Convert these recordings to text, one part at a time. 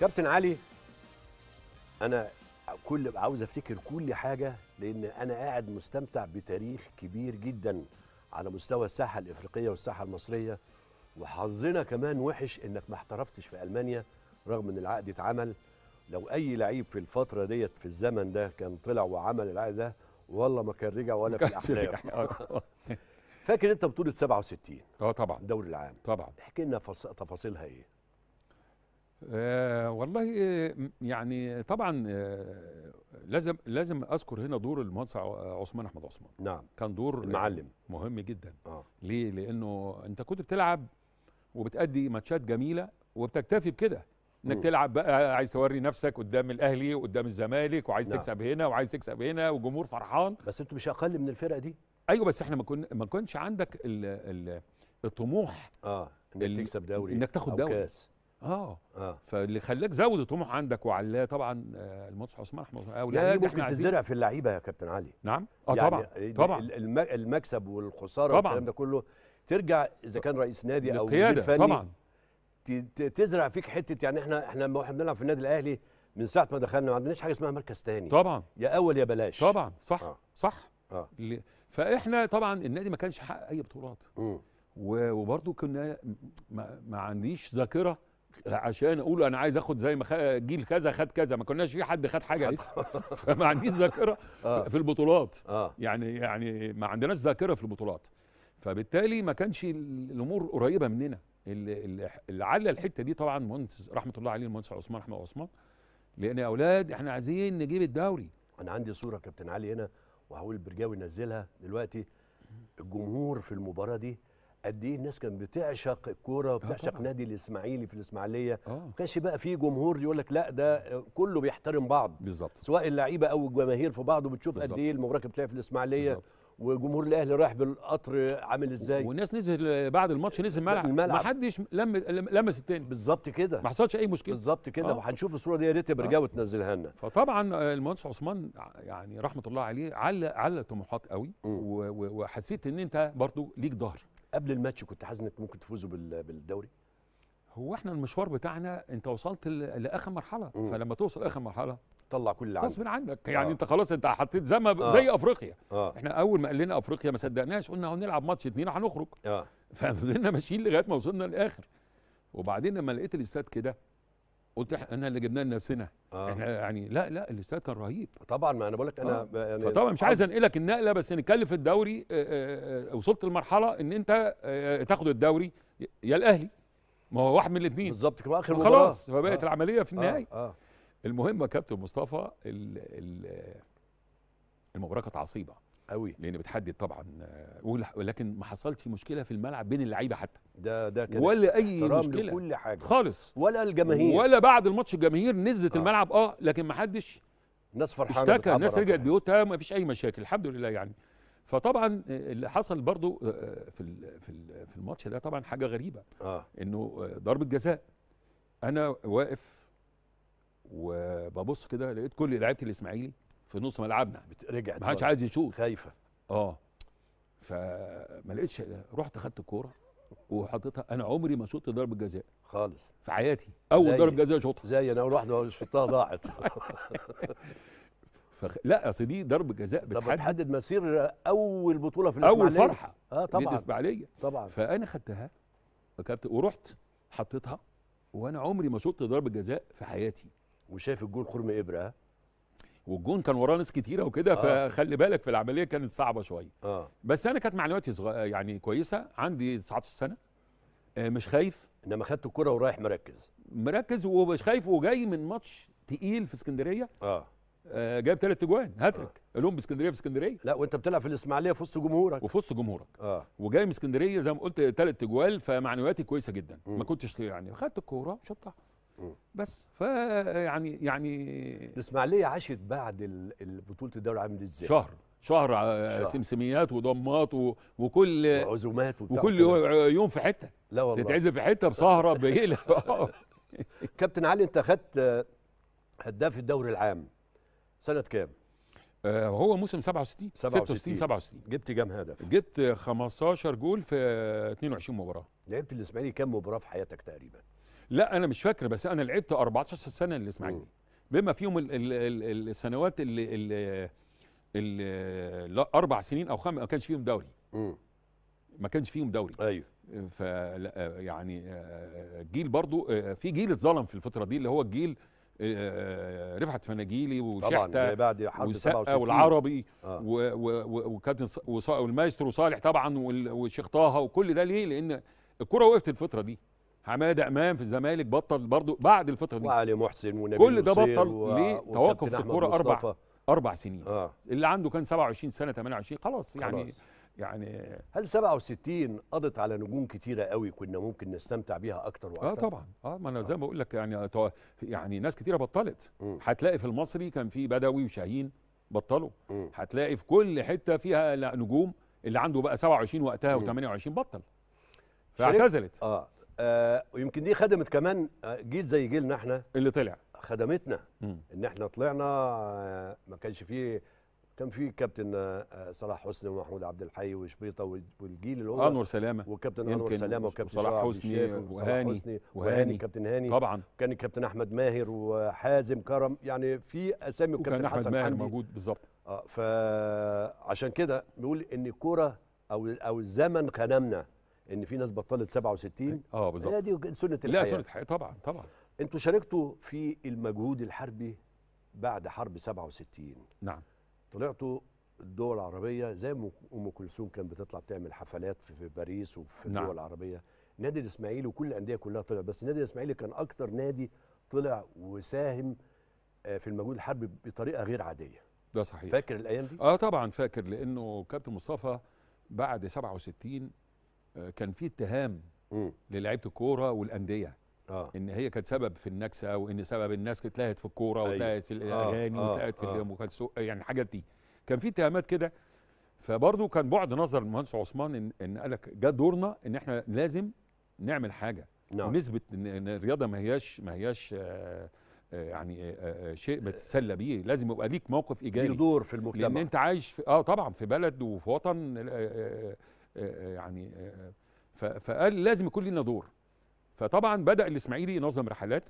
كابتن علي انا كل عاوز افتكر كل حاجه لان انا قاعد مستمتع بتاريخ كبير جدا على مستوى الساحه الافريقيه والساحه المصريه وحظنا كمان وحش انك ما احترفتش في المانيا رغم ان العقد اتعمل لو اي لعيب في الفتره ديت في الزمن ده كان طلع وعمل العقد ده والله ما كان رجع ولا في الاحلام آه. فاكر انت بطوله 67 اه طبعا الدوري العام طبعا احكي لنا تفاصيلها ايه آه والله يعني طبعا آه لازم لازم اذكر هنا دور المهندس عثمان احمد عثمان نعم كان دور آه، المعلم مهم جدا آه. ليه لانه انت كنت بتلعب وبتأدي ماتشات جميله وبتكتفي بكده انك تلعب بقى عايز توري نفسك قدام الاهلي وقدام الزمالك وعايز نعم. تكسب هنا وعايز تكسب هنا والجمهور فرحان بس انتوا مش اقل من الفرقه دي ايوه بس احنا ما كن ما كنتش عندك الـ الـ الطموح اه انك تكسب دوري انك تاخد دوري اه اه فاللي خلاك زود الطموح عندك وعلاه طبعا آه، الماتش عثمان احمد او يعني ممكن تزرع في اللعيبه يا كابتن علي نعم اه يعني طبعا طبعا المكسب والخساره والكلام ده كله ترجع اذا كان رئيس نادي او مدير فني طبعا تزرع فيك حته يعني احنا احنا لما واحنا بنلعب في النادي الاهلي من ساعه ما دخلنا ما عندناش حاجه اسمها مركز تاني طبعا يا اول يا بلاش طبعا صح آه. صح آه. فاحنا طبعا النادي ما كانش حقق اي بطولات وبرده كنا ما, ما عنديش ذاكره عشان اقول انا عايز اخد زي ما جيل كذا خد كذا ما كناش في حد خد حاجه لسه آه. فما عنديش ذاكره آه. في البطولات آه. يعني يعني ما عندناش ذاكره في البطولات فبالتالي ما كانش الامور قريبه مننا اللي على الحته دي طبعا مهندس رحمه الله عليه المهندس عثمان احمد عثمان لان يا اولاد احنا عايزين نجيب الدوري انا عندي صوره كابتن علي هنا وهقول البرجاوي نزلها دلوقتي الجمهور في المباراه دي قد ايه الناس كانت بتعشق الكوره وبتعشق نادي الاسماعيلي في الاسماعيليه آه. ما كانش بقى في جمهور يقول لك لا ده كله بيحترم بعض بالظبط سواء اللعيبه او الجماهير في بعض وبتشوف قد ايه المباراه كانت في الاسماعيليه وجمهور الاهلي رايح بالقطر عامل ازاي والناس نزل بعد الماتش نزل الملعب ما حدش لم لمس التاني بالظبط كده ما حصلش اي مشكله بالظبط كده آه. وهنشوف الصوره دي يا ريت ترجع آه. وتنزلها لنا فطبعا آه، المهندس عثمان يعني رحمه الله عليه علق علق طموحات قوي وحسيت ان انت برضو ليك ظهر قبل الماتش كنت حاسس انك ممكن تفوزوا بالدوري؟ هو احنا المشوار بتاعنا انت وصلت لاخر مرحله مم. فلما توصل اخر مرحله طلع كل اللي عندك غصب عنك آه. يعني آه. انت خلاص انت حطيت زي آه. زي افريقيا آه. احنا اول ما قال لنا افريقيا ما صدقناش قلنا هنلعب ماتش اثنين هنخرج آه. فضلنا ماشيين لغايه ما وصلنا للاخر وبعدين لما لقيت الاستاد كده قلت احنا اللي جبناه لنفسنا آه. احنا يعني لا لا الاستاد كان رهيب طبعا ما انا بقول لك انا آه. يعني فطبعا مش عايز انقلك النقله بس نتكلم في الدوري آه، آه، آه، وصلت لمرحله ان انت تاخد الدوري يا الاهلي ما هو واحد من الاثنين بالظبط كده اخر مباراه خلاص فبقت آه. العمليه في النهايه آه. آه. المهم يا كابتن مصطفى المباراه كانت عصيبه قوي لان بتحدد طبعا آه، ولكن ما حصلش مشكله في الملعب بين اللعيبه حتى ده ده كده ولا اي مشكله كل حاجه خالص ولا الجماهير ولا بعد الماتش الجماهير نزلت آه. الملعب اه لكن ما حدش الناس فرحانه اشتكى الناس رجعت بيوتها ما فيش اي مشاكل الحمد لله يعني فطبعا آه، اللي حصل برضو آه، في في في الماتش ده طبعا حاجه غريبه آه. انه ضربه جزاء انا واقف وببص كده لقيت كل لعيبه الاسماعيلي في نص ملعبنا رجعت ما حدش عايز يشوط خايفه اه فما لقيتش رحت خدت الكوره وحطيتها انا عمري ما شوطت ضربه جزاء خالص في حياتي اول ضربه جزاء شوطها زي انا اول واحده شوطها ضاعت فخ... لا اصل دي ضربه جزاء بتحدد بتحدد مسير اول بطوله في الاسماعيليه اول فرحه اه طبعا الاسماعيليه طبعا فانا خدتها وكابتن ورحت حطيتها وانا عمري ما شوطت ضربه جزاء في حياتي وشايف الجول خرم ابره والجون كان وراه ناس كتيره وكده آه. فخلي بالك في العمليه كانت صعبه شويه آه. بس انا كانت معلوماتي صغ... يعني كويسه عندي 19 سنه آه مش آه. خايف انما خدت الكره ورايح مركز مركز ومش خايف وجاي من ماتش تقيل في اسكندريه اه, آه جايب ثلاث اجوان هاتريك آه. لهم باسكندريه في اسكندريه لا وانت بتلعب في الاسماعيليه في وسط جمهورك وفي وسط جمهورك اه وجاي من اسكندريه زي ما قلت ثلاث اجوال فمعنوياتي كويسه جدا م. ما كنتش يعني خدت الكوره شطها بس ف يعني يعني الاسماعيليه عاشت بعد بطوله الدوري عامل ازاي؟ شهر شهر, آه، شهر. سمسميات وضمات و... وكل عزومات وكل يوم في حته لا والله تتعزم في حته بسهره بليله كابتن علي انت خدت هداف الدوري العام سنه كام؟ آه، هو موسم 67 67 67 جبت كام هدف؟ جبت 15 جول في 22 مباراه لعبت الاسماعيلي كام مباراه في حياتك تقريبا؟ لا انا مش فاكر بس انا لعبت 14 سنه الاسماعيلي بما فيهم الـ الـ الـ السنوات اللي اللي ال اربع سنين او خمس ما كانش فيهم دوري ما كانش فيهم دوري ايوه ف يعني آه، جيل برضو آه، في جيل اتظلم في الفتره دي اللي هو الجيل آه، رفعت فناجيلي وشحته بعد وسقا والعربي آه. وكابتن والمايسترو صالح طبعا والشيخ طه وكل ده ليه؟ لان الكره وقفت الفتره دي حماده امام في الزمالك بطل برضه بعد الفتره دي وعلي محسن ونبيل كل ده بطل و... ليه توقف في الكوره اربع اربع سنين آه. اللي عنده كان 27 سنه 28 خلاص يعني خلاص. يعني هل 67 قضت على نجوم كتيره قوي كنا ممكن نستمتع بيها اكتر آه واكتر اه طبعا اه ما انا آه. زي ما بقول لك يعني يعني ناس كتيره بطلت هتلاقي في المصري كان في بدوي وشاهين بطلوا هتلاقي في كل حته فيها نجوم اللي عنده بقى 27 وقتها و28 بطل فاعتزلت اه آه، ويمكن دي خدمت كمان آه، جيل زي جيلنا احنا اللي طلع خدمتنا ان احنا طلعنا آه، ما كانش فيه كان في كابتن صلاح حسني ومحمود عبد الحي وشبيطه والجيل اللي هو انور سلامه وكابتن انور سلامه وكابتن صلاح حسني وهاني وهاني كابتن هاني طبعا كان الكابتن احمد ماهر وحازم كرم يعني في اسامي وكابتن وكان احمد ماهر موجود بالظبط اه فعشان كده بيقول ان الكوره او او الزمن خدمنا ان في ناس بطلت 67 إيه، اه بالظبط دي سنه الحياه لا سنه الحياه طبعا طبعا انتوا شاركتوا في المجهود الحربي بعد حرب 67 نعم طلعتوا الدول العربيه زي ما ام كلثوم كانت بتطلع بتعمل حفلات في باريس وفي نعم. الدول العربيه نادي الاسماعيلي وكل الانديه كلها طلع بس نادي الاسماعيلي كان اكتر نادي طلع وساهم آه، في المجهود الحربي بطريقه غير عاديه ده صحيح فاكر الايام دي اه طبعا فاكر لانه كابتن مصطفى بعد 67 آه، كان في اتهام للعيبه الكوره والانديه آه. ان هي كانت سبب في النكسه وان سبب الناس اتلهت في الكوره أيوة. واتلهت في آه، الاغاني آه. واتلهت في آه. ام يعني الحاجات دي كان في اتهامات كده فبرضه كان بعد نظر المهندس عثمان ان, إن قال لك جه دورنا ان احنا لازم نعمل حاجه نعم. ونثبت ان الرياضه ما هياش ما هياش آآ يعني آآ شيء بتتسلى بيه لازم يبقى ليك موقف ايجابي ليه دور في المجتمع لان انت عايش في اه طبعا في بلد وفي وطن آه، آه، يعني آه، فقال لازم يكون لنا دور فطبعا بدا الاسماعيلي ينظم رحلات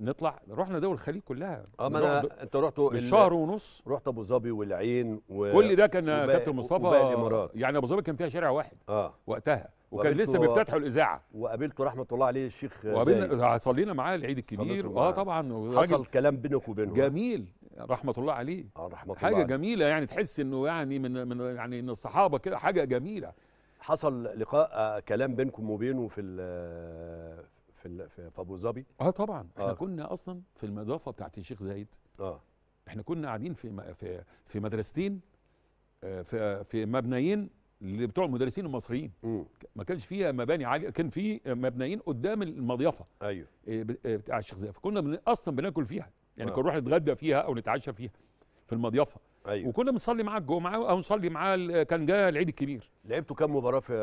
نطلع رحنا دول الخليج كلها اه ما انا انت رحتوا شهر ونص رحت ابو ظبي والعين و... كل ده كان كابتن مصطفى يعني ابو ظبي كان فيها شارع واحد اه وقتها وكان لسه بيفتتحوا الاذاعه وقابلته رحمه الله عليه الشيخ وقابلنا صلينا معاه العيد الكبير اه طبعا حصل كلام بينك وبينه جميل رحمه الله عليه اه رحمه الله حاجه الله جميله يعني تحس انه يعني من من يعني من الصحابه كده حاجه جميله حصل لقاء آه، كلام بينكم وبينه في الـ في الـ في ابو ظبي اه طبعا آه. احنا كنا اصلا في المضافه بتاعت الشيخ زايد اه احنا كنا قاعدين في في في مدرستين آه، في في مبنيين اللي بتوع المدرسين المصريين م. ما كانش فيها مباني عاليه كان في مبنيين قدام المضيفه ايوه آه، بتاع الشيخ زايد فكنا اصلا بناكل فيها يعني آه. كنا نروح نتغدى فيها او نتعشى فيها في المضيفه أيوة. وكنا بنصلي معاه الجمعه او نصلي معاه كان جاي العيد الكبير لعبتوا كام مباراه في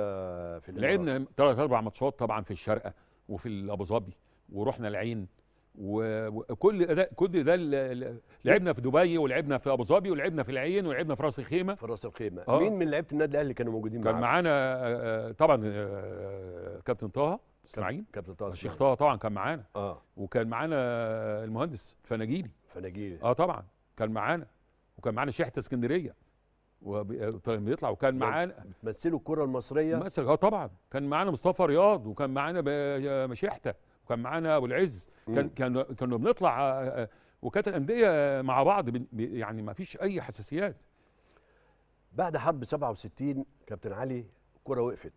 في لعبنا ثلاث اربع ماتشات طبعا في الشارقه وفي ابو ظبي ورحنا العين وكل ده كل ده لعبنا في دبي ولعبنا في ابو ظبي ولعبنا في العين ولعبنا في راس الخيمه في راس الخيمه آه. مين من لعيبه النادي الاهلي كانوا موجودين كان معانا آه، طبعا آه، كابتن طه اسماعيل كابتن طه الشيخ طه طبعا كان معانا اه وكان معانا المهندس فناجيلي فناجيلي اه طبعا كان معانا وكان معانا شحته اسكندريه طيب، بيطلع وكان يعني معانا بتمثلوا الكره المصريه مثل اه طبعا كان معانا مصطفى رياض وكان معانا آه، آه، مشيحته وكان معانا ابو العز كان كان كانوا بنطلع آه، وكانت الانديه مع بعض يعني ما فيش اي حساسيات بعد حرب 67 كابتن علي الكره وقفت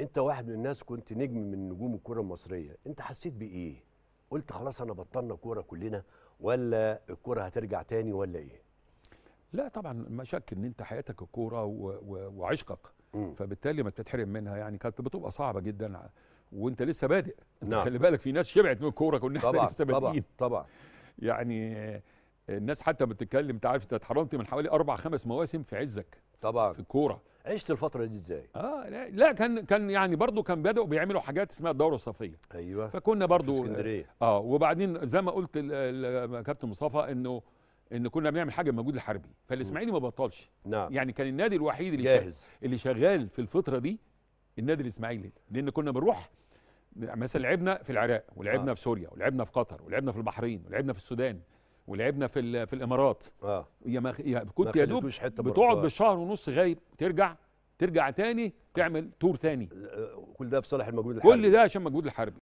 انت واحد من الناس كنت نجم من نجوم الكره المصريه انت حسيت بايه قلت خلاص انا بطلنا كوره كلنا ولا الكوره هترجع تاني ولا ايه لا طبعا ما شك ان انت حياتك الكوره وعشقك مم. فبالتالي ما بتتحرم منها يعني كانت بتبقى صعبه جدا وانت لسه بادئ نعم. خلي بالك في ناس شبعت من الكوره كنا احنا لسه بادئين طبعا طبعا يعني الناس حتى بتتكلم انت عارف انت اتحرمت من حوالي اربع خمس مواسم في عزك طبعا في الكوره عشت الفتره دي ازاي اه لا, لا كان كان يعني برضو كان بداوا بيعملوا حاجات اسمها الدوره الصفيه ايوه فكنا برضو في اسكندريه اه وبعدين زي ما قلت كابتن مصطفى انه ان كنا بنعمل حاجه المجهود الحربي فالاسماعيلي ما بطلش نعم يعني كان النادي الوحيد اللي جاهز. اللي شغال في الفتره دي النادي الاسماعيلي لان كنا بنروح مثلا لعبنا في العراق ولعبنا آه. في سوريا ولعبنا في قطر ولعبنا في البحرين ولعبنا في السودان ولعبنا في في الامارات اه يا ما يا كنت يا دوب بتقعد آه. بالشهر ونص غايب ترجع ترجع تاني تعمل تور تاني آه، آه، كل ده في صالح المجهود الحربي كل ده عشان المجهود الحربي